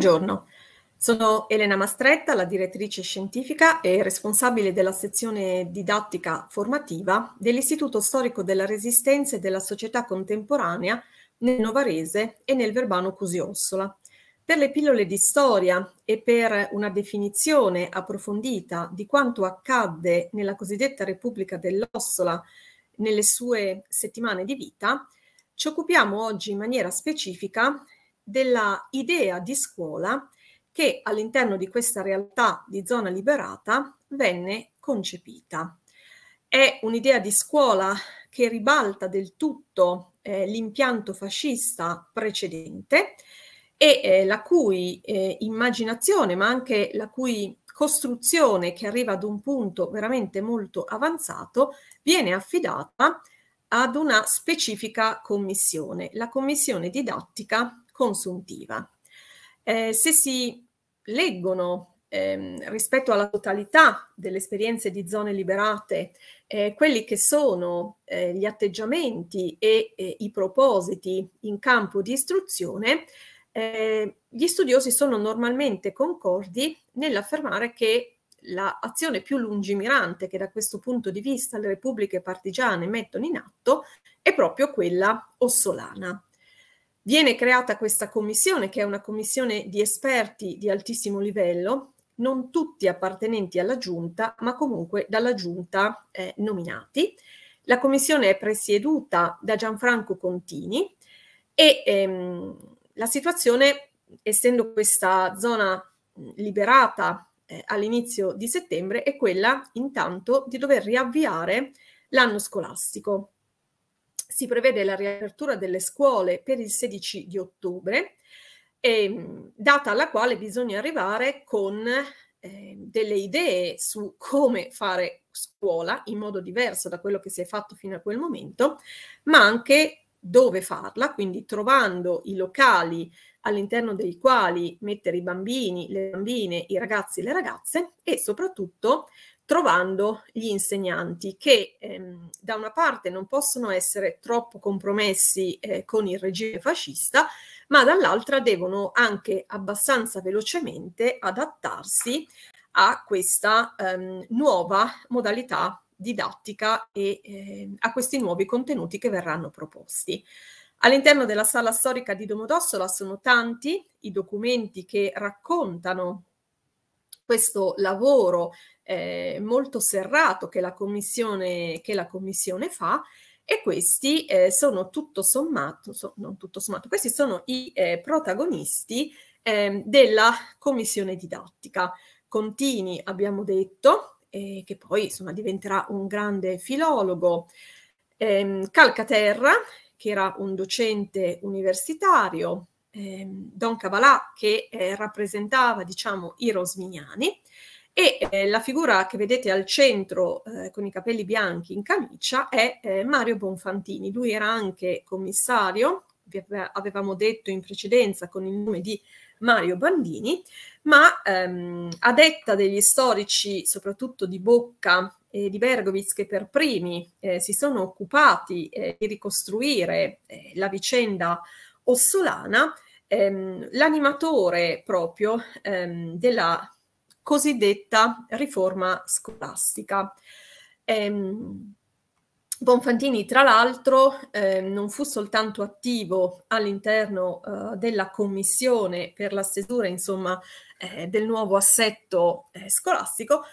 Buongiorno, sono Elena Mastretta, la direttrice scientifica e responsabile della sezione didattica formativa dell'Istituto Storico della Resistenza e della Società Contemporanea nel Novarese e nel Verbano Cusiossola. Per le pillole di storia e per una definizione approfondita di quanto accadde nella cosiddetta Repubblica dell'Ossola nelle sue settimane di vita, ci occupiamo oggi in maniera specifica della idea di scuola che all'interno di questa realtà di zona liberata venne concepita. È un'idea di scuola che ribalta del tutto eh, l'impianto fascista precedente e eh, la cui eh, immaginazione, ma anche la cui costruzione che arriva ad un punto veramente molto avanzato, viene affidata ad una specifica commissione, la commissione didattica consuntiva. Eh, se si leggono ehm, rispetto alla totalità delle esperienze di zone liberate eh, quelli che sono eh, gli atteggiamenti e i propositi in campo di istruzione, eh, gli studiosi sono normalmente concordi nell'affermare che l'azione la più lungimirante che da questo punto di vista le repubbliche partigiane mettono in atto è proprio quella ossolana. Viene creata questa commissione, che è una commissione di esperti di altissimo livello, non tutti appartenenti alla giunta, ma comunque dalla giunta eh, nominati. La commissione è presieduta da Gianfranco Contini e ehm, la situazione, essendo questa zona mm, liberata eh, all'inizio di settembre, è quella intanto di dover riavviare l'anno scolastico si prevede la riapertura delle scuole per il 16 di ottobre, ehm, data alla quale bisogna arrivare con eh, delle idee su come fare scuola in modo diverso da quello che si è fatto fino a quel momento, ma anche dove farla, quindi trovando i locali all'interno dei quali mettere i bambini, le bambine, i ragazzi, e le ragazze e soprattutto trovando gli insegnanti che ehm, da una parte non possono essere troppo compromessi eh, con il regime fascista, ma dall'altra devono anche abbastanza velocemente adattarsi a questa ehm, nuova modalità didattica e eh, a questi nuovi contenuti che verranno proposti. All'interno della sala storica di Domodossola sono tanti i documenti che raccontano questo lavoro eh, molto serrato che la Commissione, che la commissione fa e questi eh, sono tutto sommato, so, non tutto sommato, questi sono i eh, protagonisti ehm, della Commissione didattica. Contini abbiamo detto, che poi insomma, diventerà un grande filologo, ehm, Calcaterra, che era un docente universitario, eh, Don Cavalà che eh, rappresentava diciamo, i rosmignani e eh, la figura che vedete al centro eh, con i capelli bianchi in camicia è eh, Mario Bonfantini. Lui era anche commissario, vi avevamo detto in precedenza con il nome di Mario Bandini, ma ehm, a detta degli storici, soprattutto di Bocca e di Bergovic, che per primi eh, si sono occupati eh, di ricostruire eh, la vicenda ossolana, ehm, l'animatore proprio ehm, della cosiddetta riforma scolastica. Ehm, Bonfantini, tra l'altro, eh, non fu soltanto attivo all'interno eh, della commissione per la stesura, insomma, eh, del nuovo assetto eh, scolastico,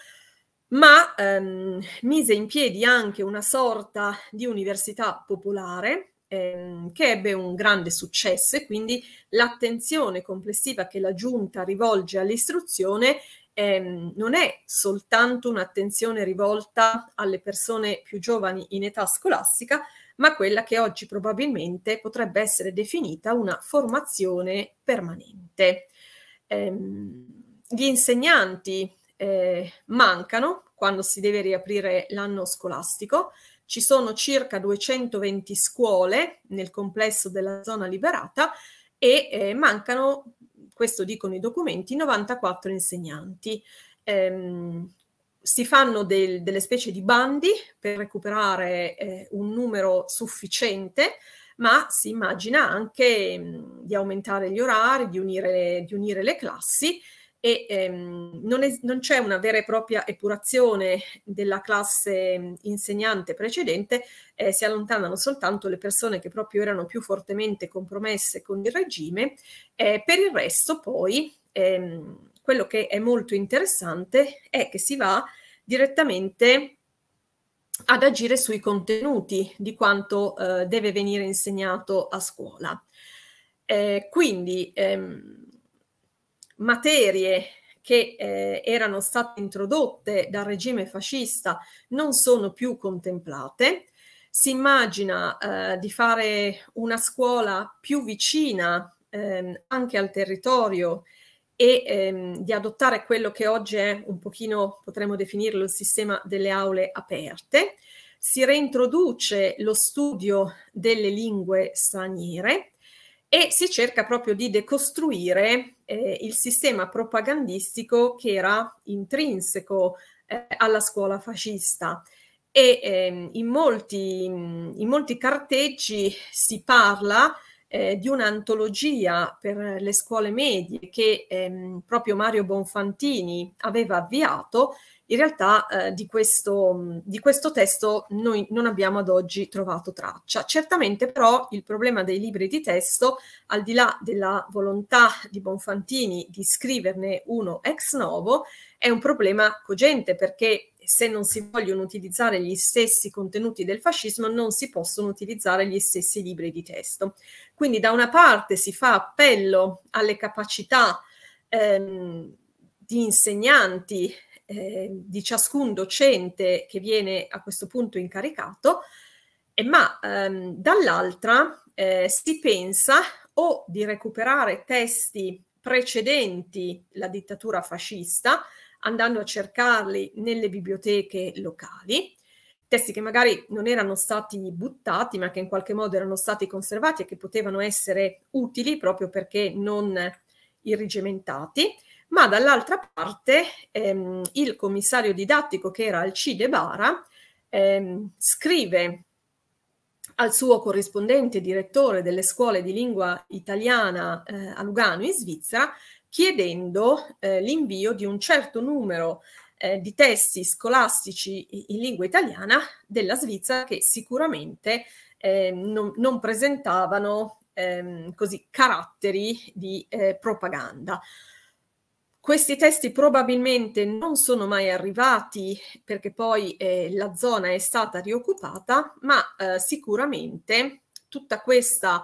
ma ehm, mise in piedi anche una sorta di università popolare ehm, che ebbe un grande successo e quindi l'attenzione complessiva che la giunta rivolge all'istruzione ehm, non è soltanto un'attenzione rivolta alle persone più giovani in età scolastica, ma quella che oggi probabilmente potrebbe essere definita una formazione permanente. Ehm, gli insegnanti eh, mancano quando si deve riaprire l'anno scolastico, ci sono circa 220 scuole nel complesso della zona liberata e eh, mancano, questo dicono i documenti, 94 insegnanti. Ehm, si fanno del, delle specie di bandi per recuperare eh, un numero sufficiente, ma si immagina anche mh, mm, di aumentare gli orari, di unire, di unire le classi e ehm, non, è, non, c'è una vera e propria epurazione della classe ehm, insegnante precedente, eh, si allontanano soltanto le persone che proprio erano più fortemente compromesse con il regime, eh, per il resto poi ehm, quello che è molto interessante è che si va direttamente ad agire sui contenuti di quanto eh, deve venire insegnato a scuola. Eh, quindi ehm, materie che eh, erano state introdotte dal regime fascista non sono più contemplate. Si immagina eh, di fare una scuola più vicina ehm, anche al territorio e ehm, di adottare quello che oggi è un pochino, potremmo definirlo, il sistema delle aule aperte. Si reintroduce lo studio delle lingue straniere e si cerca proprio di decostruire eh, il sistema propagandistico che era intrinseco eh, alla scuola fascista. E eh, in, molti, in, molti, carteggi si parla eh, di un'antologia per le scuole medie che ehm, proprio Mario Bonfantini aveva avviato in realtà eh, di, questo, di, questo, testo noi non abbiamo ad oggi trovato traccia. Certamente però il problema dei libri di testo, al di là della volontà di Bonfantini di scriverne uno ex novo, è un problema cogente perché se non si vogliono utilizzare gli stessi contenuti del fascismo non si possono utilizzare gli stessi libri di testo. Quindi da una parte si fa appello alle capacità ehm, di insegnanti eh, di ciascun docente che viene a questo punto incaricato, eh, ma ehm, dall'altra eh, si pensa o di recuperare testi precedenti la dittatura fascista, andando a cercarli nelle biblioteche locali, testi che magari non erano stati buttati, ma che in qualche modo erano stati conservati e che potevano essere utili proprio perché non irrigimentati, ma dall'altra parte ehm, il commissario didattico che era Alcide Bara ehm, scrive al suo corrispondente direttore delle scuole di lingua italiana eh, a Lugano in Svizzera chiedendo eh, l'invio di un certo numero eh, di testi scolastici in lingua italiana della Svizzera che sicuramente ehm, non, non, presentavano ehm, così, caratteri di eh, propaganda. Questi testi probabilmente non sono mai arrivati perché poi eh, la zona è stata rioccupata, ma eh, sicuramente tutta questa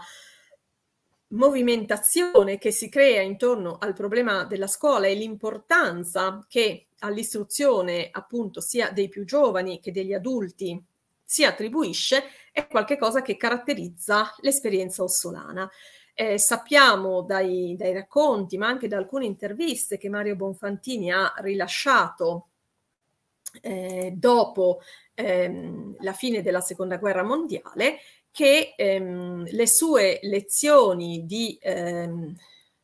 movimentazione che si crea intorno al problema della scuola e l'importanza che all'istruzione appunto sia dei più giovani che degli adulti si attribuisce è qualcosa che caratterizza l'esperienza ossolana. Eh, sappiamo dai, dai racconti, ma anche da alcune interviste che Mario Bonfantini ha rilasciato eh, dopo ehm, la fine della seconda guerra mondiale che ehm, le sue lezioni di ehm,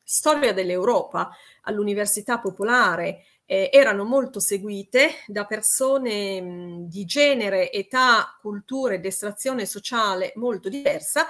storia dell'Europa all'Università Popolare eh, erano molto seguite da persone mh, di genere, età, cultura ed estrazione sociale molto diversa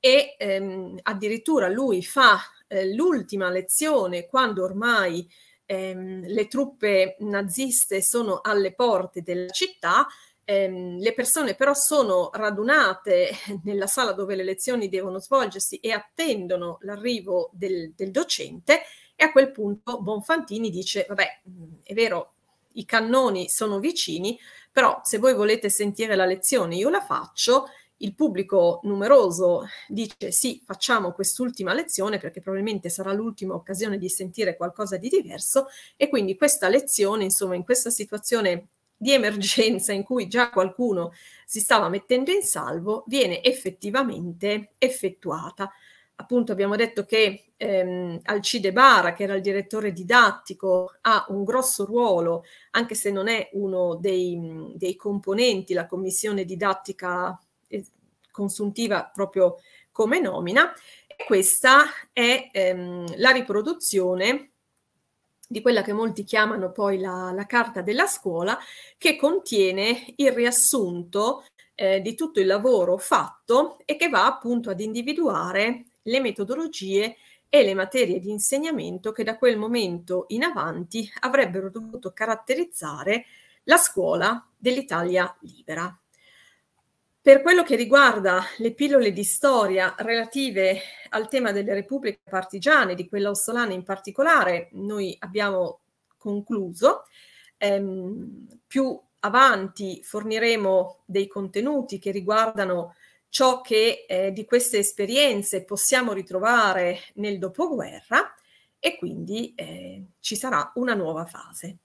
e ehm, addirittura lui fa eh, l'ultima lezione quando ormai ehm, le truppe naziste sono alle porte della città, ehm, le persone però sono radunate nella sala dove le lezioni devono svolgersi e attendono l'arrivo del, del, docente e a quel punto Bonfantini dice, vabbè, è vero, i cannoni sono vicini, però se voi volete sentire la lezione io la faccio il pubblico numeroso dice sì, facciamo quest'ultima lezione perché probabilmente sarà l'ultima occasione di sentire qualcosa di diverso e quindi questa lezione, insomma, in questa situazione di emergenza in cui già qualcuno si stava mettendo in salvo, viene effettivamente effettuata. Appunto abbiamo detto che ehm, Alcide Bara, che era il direttore didattico, ha un grosso ruolo, anche se non è uno dei, dei componenti, la commissione didattica consuntiva proprio come nomina e questa è ehm, la riproduzione di quella che molti chiamano poi la, la carta della scuola che contiene il riassunto eh, di tutto il lavoro fatto e che va appunto ad individuare le metodologie e le materie di insegnamento che da quel momento in avanti avrebbero dovuto caratterizzare la scuola dell'Italia libera. Per quello che riguarda le pillole di storia relative al tema delle repubbliche partigiane, di quella ossolana in particolare, noi abbiamo concluso. Ehm, più avanti forniremo dei contenuti che riguardano ciò che eh, di queste esperienze possiamo ritrovare nel dopoguerra e quindi eh, ci sarà una nuova fase.